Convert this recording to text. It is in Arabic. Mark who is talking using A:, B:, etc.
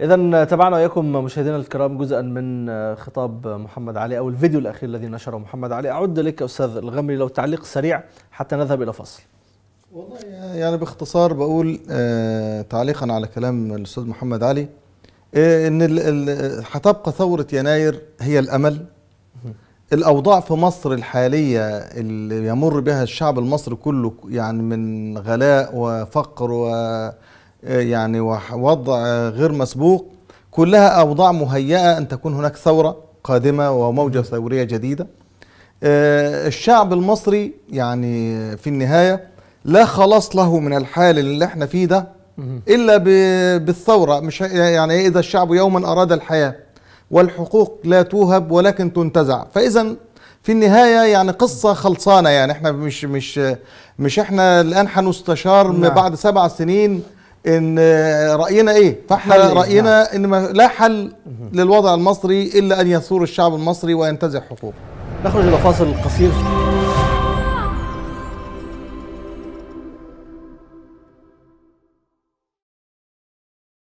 A: إذا تابعنا وإياكم مشاهدينا الكرام جزءا من آه، خطاب آه، محمد علي أو الفيديو الأخير الذي نشره محمد علي أعد لك أستاذ الغمري لو تعليق سريع حتى نذهب إلى فصل
B: والله يعني باختصار بقول آه، تعليقا على كلام الأستاذ محمد علي إن هتبقى ثورة يناير هي الأمل الأوضاع في مصر الحالية اللي يمر بها الشعب المصري كله يعني من غلاء وفقر و آه، يعني ووضع آه، غير مسبوق كلها أوضاع مهيئة أن تكون هناك ثورة قادمة وموجة ثورية جديدة آه، الشعب المصري يعني في النهاية لا خلاص له من الحال اللي احنا فيه ده إلا بالثورة مش يعني إذا الشعب يوما أراد الحياة والحقوق لا توهب ولكن تنتزع فإذا في النهايه يعني قصه خلصانه يعني احنا مش مش مش احنا الان هنستشار نعم. بعد سبع سنين ان راينا ايه فاحنا إيه؟ راينا نعم. ان ما لا حل للوضع المصري الا ان يثور الشعب المصري وينتزع حقوقه
C: نخرج الى فاصل قصير